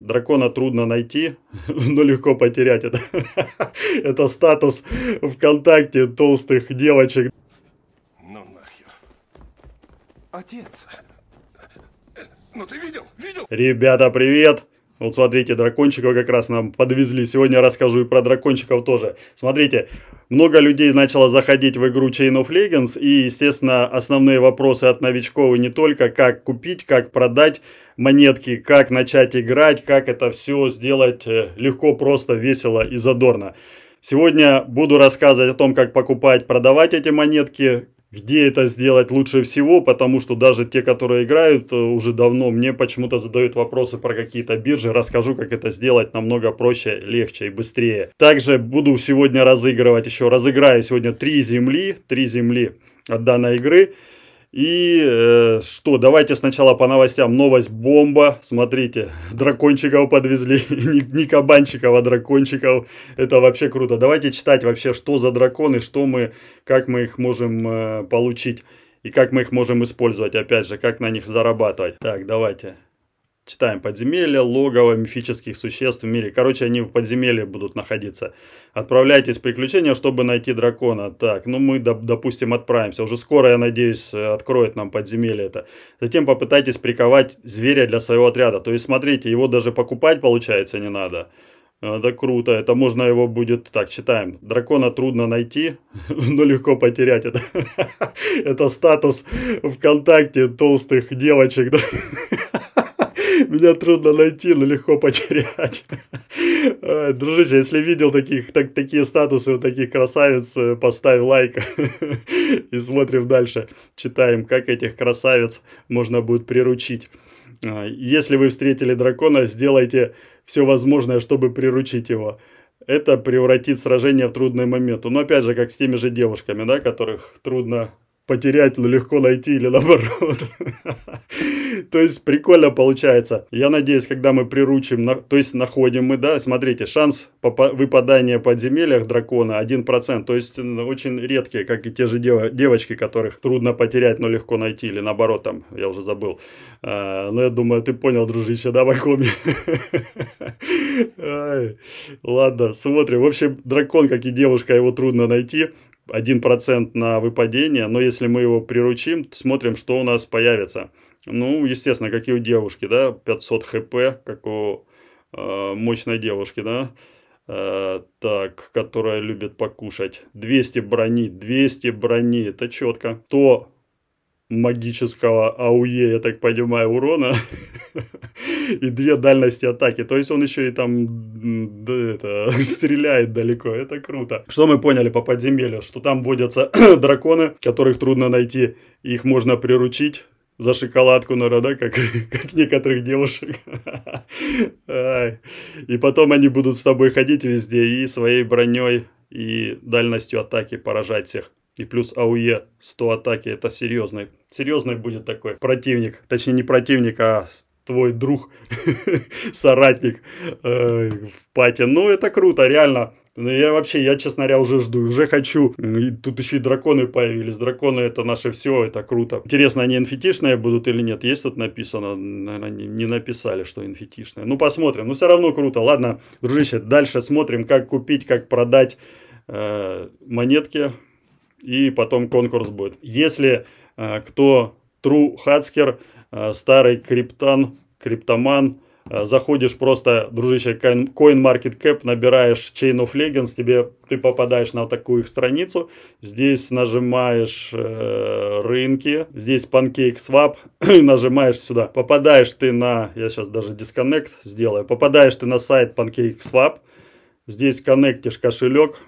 Дракона трудно найти, но легко потерять это. это статус ВКонтакте толстых девочек. Ну нахер. Отец. Ну ты видел? Видел? Ребята, привет! Вот смотрите, дракончиков как раз нам подвезли. Сегодня расскажу и про дракончиков тоже. Смотрите, много людей начало заходить в игру Chain of Legends. И, естественно, основные вопросы от новичков и не только, как купить, как продать монетки, как начать играть, как это все сделать э, легко, просто, весело и задорно. Сегодня буду рассказывать о том, как покупать, продавать эти монетки, где это сделать лучше всего, потому что даже те, которые играют э, уже давно, мне почему-то задают вопросы про какие-то биржи. Расскажу, как это сделать намного проще, легче и быстрее. Также буду сегодня разыгрывать еще, разыграю сегодня три земли, три земли от данной игры. И э, что, давайте сначала по новостям. Новость бомба. Смотрите, дракончиков подвезли. не, не кабанчиков, а дракончиков. Это вообще круто. Давайте читать вообще, что за драконы, что мы, как мы их можем э, получить. И как мы их можем использовать, опять же, как на них зарабатывать. Так, давайте читаем подземелья логово мифических существ в мире. Короче, они в подземелье будут находиться. Отправляйтесь в приключения, чтобы найти дракона. Так, ну мы, допустим, отправимся. Уже скоро, я надеюсь, откроет нам подземелье это. Затем попытайтесь приковать зверя для своего отряда. То есть, смотрите, его даже покупать, получается, не надо. Это круто, это можно его будет... Так, читаем. Дракона трудно найти, но легко потерять это. Это статус ВКонтакте толстых девочек. Меня трудно найти, но легко потерять. Дружище, если видел таких, так, такие статусы у таких красавиц, э, поставь лайк и смотрим дальше. Читаем, как этих красавиц можно будет приручить. А, если вы встретили дракона, сделайте все возможное, чтобы приручить его это превратит сражение в трудный момент. Но опять же, как с теми же девушками, да, которых трудно потерять но легко найти или наоборот. То есть прикольно получается. Я надеюсь, когда мы приручим, то есть находим мы, да, смотрите, шанс выпадания подземельях дракона 1%. То есть очень редкие, как и те же девочки, которых трудно потерять, но легко найти или наоборот там, я уже забыл. А, но я думаю, ты понял, дружище, да, Бакоми? Ладно, смотрим. В общем, дракон, как и девушка, его трудно найти. 1% на выпадение, но если мы его приручим, смотрим, что у нас появится. Ну, естественно, какие у девушки, да, 500 хп, как у э, мощной девушки, да, э, так, которая любит покушать. 200 брони, 200 брони, это четко. То магического АУЕ, я так понимаю, урона. и две дальности атаки. То есть он еще и там да, это, стреляет далеко. Это круто. Что мы поняли по подземелью? Что там водятся драконы, которых трудно найти. Их можно приручить за шоколадку, наверное, да, как, как некоторых девушек. И потом они будут с тобой ходить везде и своей броней, и дальностью атаки поражать всех. И плюс АУЕ 100 атаки, это серьезный, серьезный будет такой противник. Точнее, не противник, а твой друг, соратник э, в пате. Ну, это круто, реально. ну Я вообще, я, честно говоря, уже жду, уже хочу. И тут еще и драконы появились. Драконы это наше все, это круто. Интересно, они инфетишные будут или нет? Есть тут написано? Наверное, не написали, что инфетишные. Ну, посмотрим. Ну, все равно круто. Ладно, дружище, дальше смотрим, как купить, как продать э, монетки. И потом конкурс будет. Если э, кто true хацкер, Э, старый криптон криптоман, э, заходишь просто, дружище, CoinMarketCap, набираешь Chain of Legends, тебе, ты попадаешь на такую их страницу, здесь нажимаешь э, рынки, здесь PancakeSwap, нажимаешь сюда, попадаешь ты на, я сейчас даже disconnect сделаю, попадаешь ты на сайт PancakeSwap, здесь коннектишь кошелек,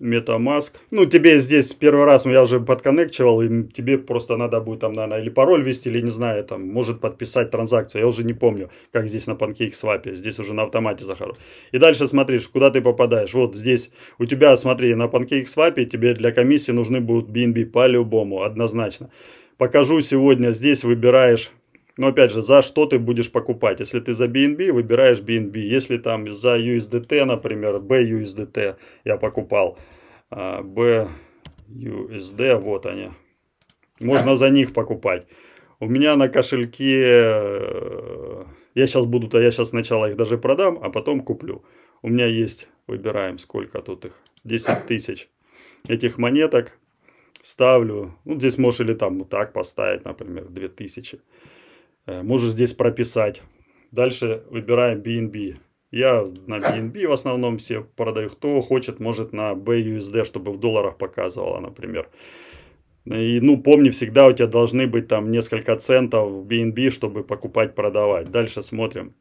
MetaMask. Ну, тебе здесь первый раз ну, я уже подконнекчивал, и тебе просто надо будет там, наверное, или пароль ввести, или не знаю, там, может подписать транзакцию. Я уже не помню, как здесь на PancakeSwap. Здесь уже на автомате захожу. И дальше смотришь, куда ты попадаешь. Вот здесь у тебя, смотри, на PancakeSwap тебе для комиссии нужны будут BNB по-любому, однозначно. Покажу сегодня, здесь выбираешь но опять же, за что ты будешь покупать? Если ты за BNB, выбираешь BNB. Если там за USDT, например, BUSDT я покупал. А, BUSD, вот они. Можно за них покупать. У меня на кошельке... Э, я сейчас буду, а я сейчас сначала их даже продам, а потом куплю. У меня есть, выбираем, сколько тут их, 10 тысяч этих монеток. Ставлю, ну здесь можешь или там вот так поставить, например, 2000. Э, можешь здесь прописать. Дальше выбираем BNB. Я на BNB в основном все продаю. Кто хочет, может на BUSD, чтобы в долларах показывала, например. И, ну, помни, всегда у тебя должны быть там несколько центов в BNB, чтобы покупать, продавать. Дальше смотрим.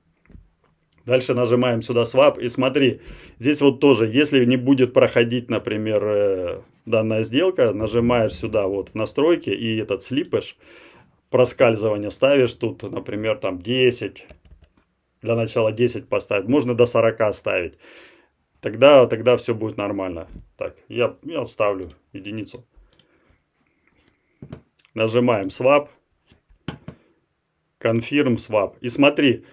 Дальше нажимаем сюда swap и смотри, здесь вот тоже, если не будет проходить, например, э, данная сделка, нажимаешь сюда вот в настройки и этот слипэш, проскальзывание ставишь тут, например, там 10, для начала 10 поставить, можно до 40 ставить. Тогда, тогда все будет нормально. Так, я, я ставлю единицу. Нажимаем swap. Confirm swap. И смотри,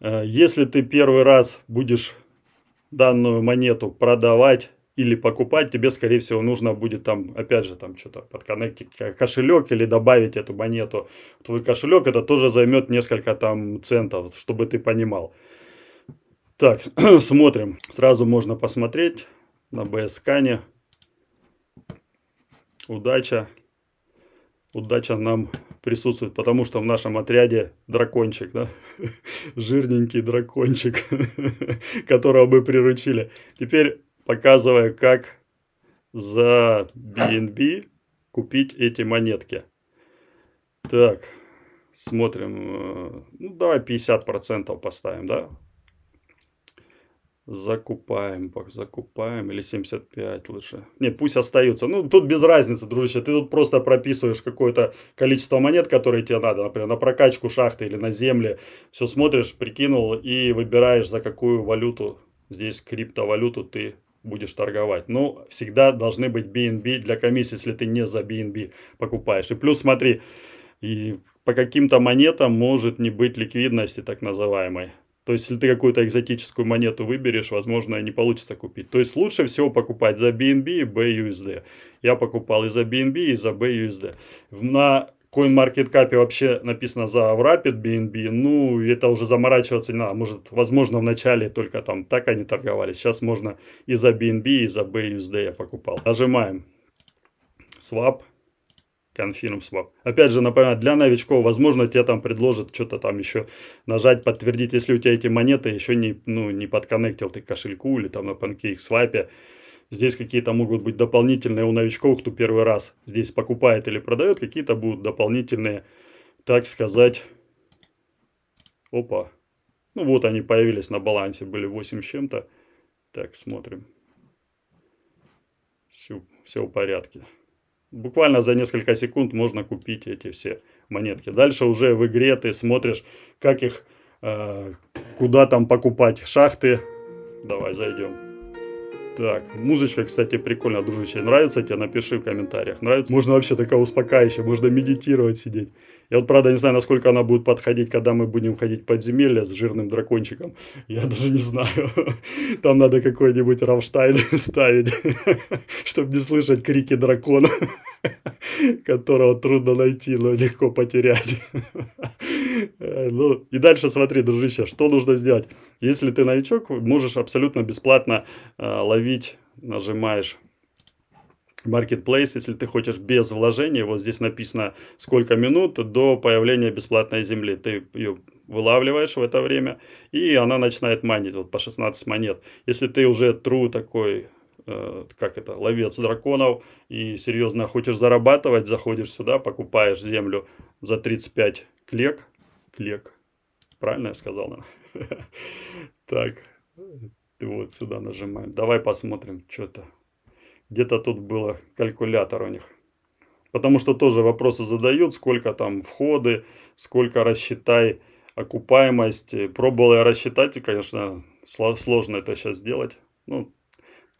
э, если ты первый раз будешь данную монету продавать или покупать, тебе, скорее всего, нужно будет там, опять же, там что-то подконнектить кошелек или добавить эту монету. Твой кошелек это тоже займет несколько там центов, чтобы ты понимал. Так, смотрим. Сразу можно посмотреть на BSCAN. Удача. Удача нам присутствует, потому что в нашем отряде дракончик, да? жирненький дракончик, которого мы приручили. Теперь показывая, как за BNB купить эти монетки. Так, смотрим. Э, ну, давай 50% поставим, да? Закупаем, закупаем. Или 75 лучше. Нет, пусть остаются. Ну, тут без разницы, дружище. Ты тут просто прописываешь какое-то количество монет, которые тебе надо. Например, на прокачку шахты или на земле Все смотришь, прикинул и выбираешь, за какую валюту. Здесь криптовалюту ты будешь торговать. Ну, всегда должны быть BNB для комиссии, если ты не за BNB покупаешь. И плюс смотри, и по каким-то монетам может не быть ликвидности так называемой. То есть, если ты какую-то экзотическую монету выберешь, возможно, не получится купить. То есть, лучше всего покупать за BNB и BUSD. Я покупал и за BNB, и за BUSD. На CoinMarketCap вообще написано за в Rapid BNB, ну, это уже заморачиваться не надо. Может, возможно, в начале только там так они торговали. Сейчас можно и за BNB, и за BUSD я покупал. Нажимаем Swap, Confirm Swap. Опять же, напоминаю, для новичков, возможно, тебе там предложат что-то там еще нажать, подтвердить, если у тебя эти монеты еще не, ну, не подконнектил ты к кошельку или там на PancakeSwap. Swap Здесь какие-то могут быть дополнительные у новичков, кто первый раз здесь покупает или продает, какие-то будут дополнительные, так сказать, опа. Ну вот они появились на балансе, были 8 с чем-то. Так, смотрим. Все, все в порядке. Буквально за несколько секунд можно купить эти все монетки. Дальше уже в игре ты смотришь, как их, э, куда там покупать шахты. Давай зайдем. Так, музычка, кстати, прикольная, дружище. Нравится тебе? Напиши в комментариях. Нравится? Можно вообще такая успокаивающая, можно медитировать сидеть. Я вот, правда, не знаю, насколько она будет подходить, когда мы будем ходить подземелье с жирным дракончиком. Я даже не знаю. Там надо какой-нибудь Рамштайн ставить, чтобы не слышать крики дракона, которого трудно найти, но легко потерять. Э, ну, и дальше смотри, дружище, что нужно сделать. Если ты новичок, можешь абсолютно бесплатно э, ловить, нажимаешь Marketplace, если ты хочешь без вложения, вот здесь написано сколько минут до появления бесплатной земли. Ты ее вылавливаешь в это время, и она начинает манить, вот по 16 монет. Если ты уже true такой, э, как это, ловец драконов, и серьезно хочешь зарабатывать, заходишь сюда, покупаешь землю за 35 клек, клек. Правильно я сказал? Так, вот сюда нажимаем. Давай посмотрим, что то Где-то тут было калькулятор у них. Потому что тоже вопросы задают, сколько там входы, сколько рассчитай окупаемость. Пробовал я рассчитать, и, конечно, сложно это сейчас сделать. Ну,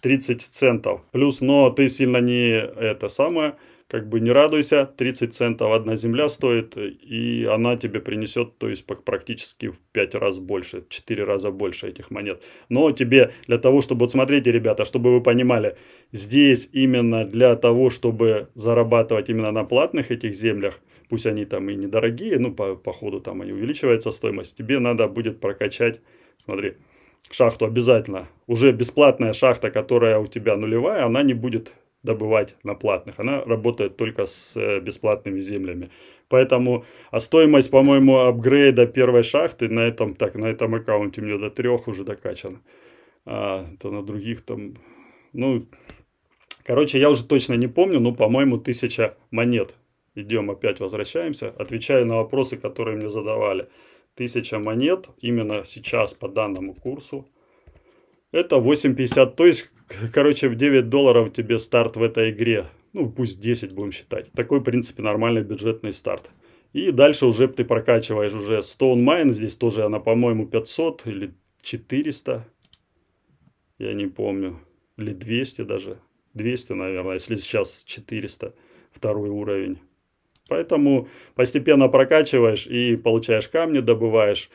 30 центов. Плюс, но ты сильно не это самое, как бы не радуйся, 30 центов одна земля стоит, и она тебе принесет, то есть практически в 5 раз больше, 4 раза больше этих монет. Но тебе для того, чтобы, вот смотрите, ребята, чтобы вы понимали, здесь именно для того, чтобы зарабатывать именно на платных этих землях, пусть они там и недорогие, ну, по, по ходу там они увеличивается стоимость, тебе надо будет прокачать, смотри, шахту обязательно. Уже бесплатная шахта, которая у тебя нулевая, она не будет добывать на платных. Она работает только с э, бесплатными землями. Поэтому, а стоимость, по-моему, апгрейда первой шахты на этом, так, на этом аккаунте у меня до трех уже докачано. А, то на других там, ну, короче, я уже точно не помню, но, по-моему, тысяча монет. Идем опять, возвращаемся. отвечая на вопросы, которые мне задавали. Тысяча монет именно сейчас по данному курсу. Это 8.50, то есть, короче, в 9 долларов тебе старт в этой игре. Ну, пусть 10 будем считать. Такой, в принципе, нормальный бюджетный старт. И дальше уже ты прокачиваешь уже Stone Mine. Здесь тоже она, по-моему, 500 или 400. Я не помню. Или 200 даже. 200, наверное, если сейчас 400. Второй уровень. Поэтому постепенно прокачиваешь и получаешь камни, добываешь.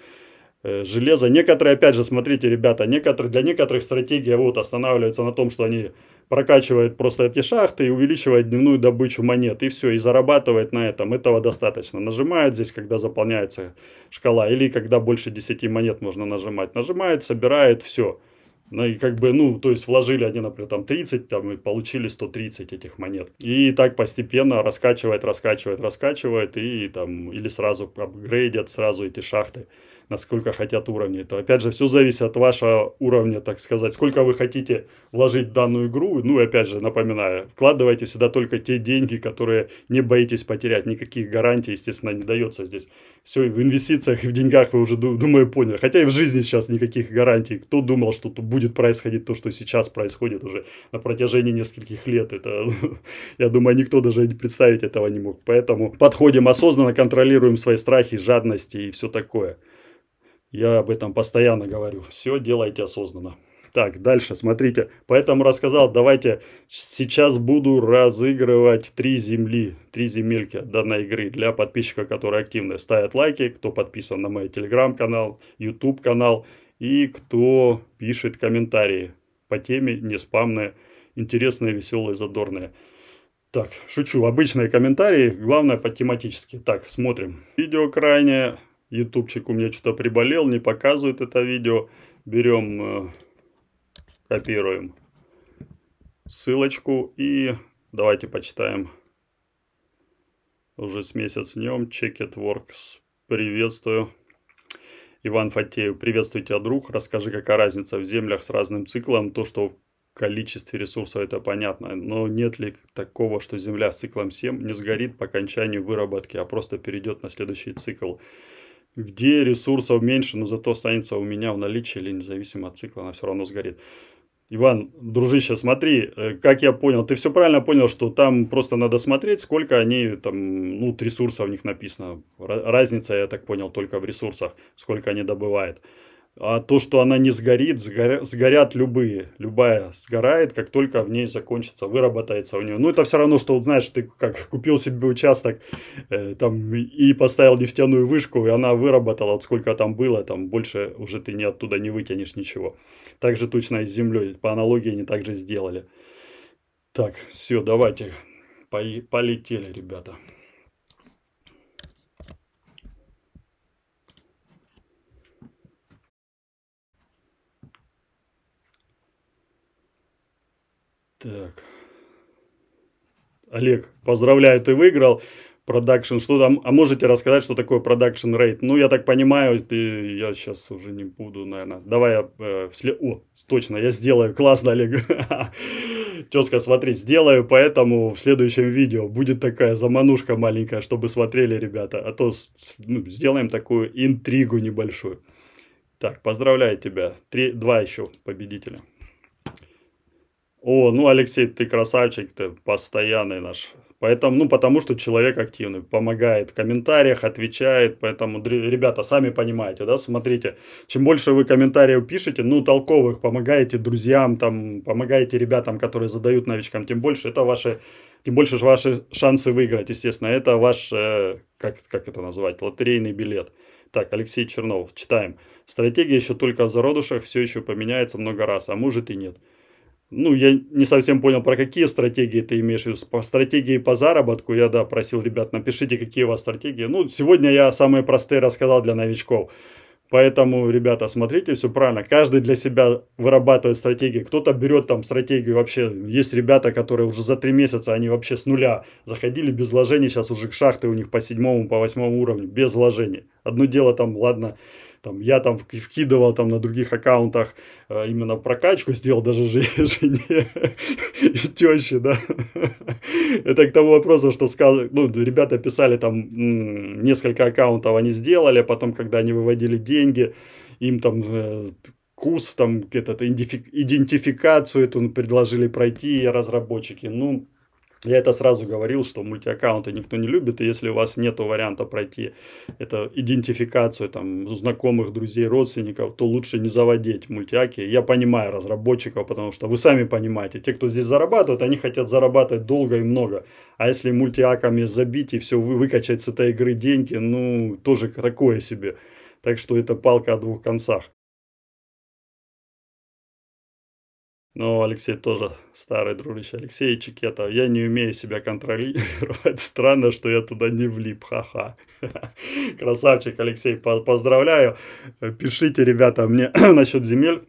Э, железо. Некоторые, опять же, смотрите, ребята, некоторые, для некоторых стратегия вот останавливается на том, что они прокачивают просто эти шахты и увеличивают дневную добычу монет, и все, и зарабатывает на этом. Этого достаточно. нажимает здесь, когда заполняется шкала, или когда больше 10 монет можно нажимать. Нажимает, собирает, все. Ну и как бы, ну, то есть вложили они, например, там 30, там и получили 130 этих монет. И так постепенно раскачивает, раскачивает, раскачивает, и там, или сразу апгрейдят сразу эти шахты насколько хотят уровней. это опять же, все зависит от вашего уровня, так сказать, сколько вы хотите вложить в данную игру. Ну и опять же, напоминаю, вкладывайте всегда только те деньги, которые не боитесь потерять. Никаких гарантий, естественно, не дается здесь. Все в инвестициях и в деньгах вы уже, думаю, поняли. Хотя и в жизни сейчас никаких гарантий. Кто думал, что будет происходить то, что сейчас происходит уже на протяжении нескольких лет. Это, я думаю, никто даже представить этого не мог. Поэтому подходим осознанно, контролируем свои страхи, жадности и все такое. Я об этом постоянно говорю. Все делайте осознанно. Так, дальше, смотрите. Поэтому рассказал, давайте сейчас буду разыгрывать три земли, три земельки данной игры для подписчиков, которые активно ставят лайки, кто подписан на мой телеграм-канал, YouTube канал и кто пишет комментарии по теме не спамные, интересные, веселые, задорные. Так, шучу, обычные комментарии, главное по тематически. Так, смотрим. Видео крайне ютубчик у меня что-то приболел, не показывает это видео. Берем, э, копируем ссылочку и давайте почитаем. Уже с месяц днем. Check it works. Приветствую. Иван Фатеев, приветствую тебя, друг. Расскажи, какая разница в землях с разным циклом. То, что в количестве ресурсов, это понятно. Но нет ли такого, что земля с циклом 7 не сгорит по окончанию выработки, а просто перейдет на следующий цикл? где ресурсов меньше, но зато останется у меня в наличии или независимо от цикла, она все равно сгорит. Иван, дружище, смотри, э, как я понял, ты все правильно понял, что там просто надо смотреть, сколько они там, ну, ресурсов у них написано. Разница, я так понял, только в ресурсах, сколько они добывают. А то, что она не сгорит, сгоря... сгорят любые. Любая сгорает, как только в ней закончится, выработается у нее. Ну, это все равно, что, вот, знаешь, ты как купил себе участок э, там, и поставил нефтяную вышку, и она выработала, вот сколько там было, там больше уже ты ни оттуда не вытянешь ничего. Так же точно и с землей. По аналогии они также сделали. Так, все, давайте, полетели, ребята. Так. Олег, поздравляю, ты выиграл продакшн. Что там? А можете рассказать, что такое продакшн рейд? Ну, я так понимаю, ты, я сейчас уже не буду, наверное. Давай я э, вслед... О, точно, я сделаю. Классно, Олег. Тезка, смотри, сделаю, поэтому в следующем видео будет такая заманушка маленькая, чтобы смотрели ребята. А то ну, сделаем такую интригу небольшую. Так, поздравляю тебя. Три, два еще победителя. О, ну, Алексей, ты красавчик, ты постоянный наш. Поэтому, ну, потому что человек активный, помогает в комментариях, отвечает. Поэтому, ребята, сами понимаете, да, смотрите. Чем больше вы комментариев пишете, ну, толковых, помогаете друзьям, там, помогаете ребятам, которые задают новичкам, тем больше это ваши, тем больше ваши шансы выиграть, естественно. Это ваш, э, как, как это назвать, лотерейный билет. Так, Алексей Чернов, читаем. Стратегия еще только в зародышах, все еще поменяется много раз, а может и нет. Ну, я не совсем понял, про какие стратегии ты имеешь По стратегии по заработку я, да, просил ребят, напишите, какие у вас стратегии. Ну, сегодня я самые простые рассказал для новичков. Поэтому, ребята, смотрите, все правильно. Каждый для себя вырабатывает стратегии. Кто-то берет там стратегию вообще. Есть ребята, которые уже за три месяца, они вообще с нуля заходили без вложений. Сейчас уже к шахты у них по седьмому, по восьмому уровню, без вложений. Одно дело там, ладно, там, я там вкидывал там на других аккаунтах э, именно прокачку, сделал даже жене и теще, да. Это к тому вопросу, что сказ... ну, ребята писали там несколько аккаунтов они сделали, а потом, когда они выводили деньги, им там э, курс, там, этот, идентификацию эту предложили пройти разработчики. Ну, я это сразу говорил, что мультиаккаунты никто не любит, и если у вас нет варианта пройти это идентификацию там, знакомых, друзей, родственников, то лучше не заводить мультиаки. Я понимаю разработчиков, потому что вы сами понимаете, те, кто здесь зарабатывают, они хотят зарабатывать долго и много. А если мультиаками забить и все вы, выкачать с этой игры деньги, ну, тоже такое себе. Так что это палка о двух концах. Но Алексей тоже старый дружище. Алексейчик, это Я не умею себя контролировать. Странно, что я туда не влип. Ха-ха. Красавчик, Алексей. Поздравляю. Пишите, ребята, мне насчет земель.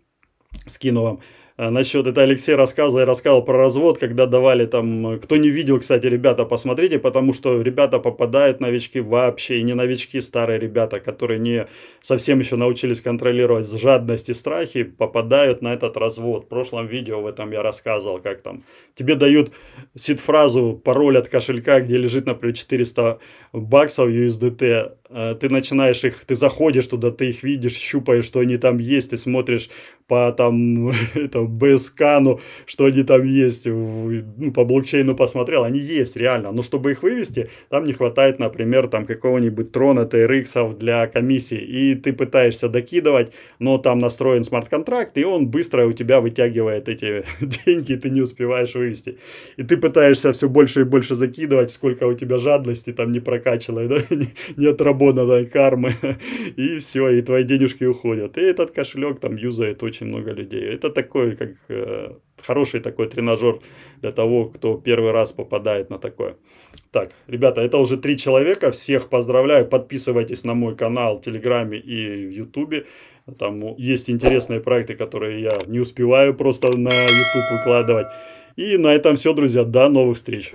Скину вам. А, насчет, это Алексей рассказывал, я рассказывал про развод, когда давали там, э, кто не видел, кстати, ребята, посмотрите, потому что ребята попадают, новички вообще, и не новички, старые ребята, которые не совсем еще научились контролировать жадность и страхи, попадают на этот развод. В прошлом видео в этом я рассказывал, как там тебе дают сид-фразу, пароль от кошелька, где лежит, например, 400 баксов USDT, э, ты начинаешь их, ты заходишь туда, ты их видишь, щупаешь, что они там есть, ты смотришь по там, там BSK, ну, что они там есть, ну, по блокчейну посмотрел, они есть реально, но чтобы их вывести, там не хватает, например, там какого-нибудь трона TRX для комиссии, и ты пытаешься докидывать, но там настроен смарт-контракт, и он быстро у тебя вытягивает эти деньги, и ты не успеваешь вывести. И ты пытаешься все больше и больше закидывать, сколько у тебя жадности там не прокачало да, не отработанной кармы, и все, и твои денежки уходят. И этот кошелек там юзает очень очень много людей. Это такой, как э, хороший такой тренажер для того, кто первый раз попадает на такое. Так, ребята, это уже три человека. Всех поздравляю. Подписывайтесь на мой канал в Телеграме и в Ютубе. Там есть интересные проекты, которые я не успеваю просто на YouTube выкладывать. И на этом все, друзья. До новых встреч.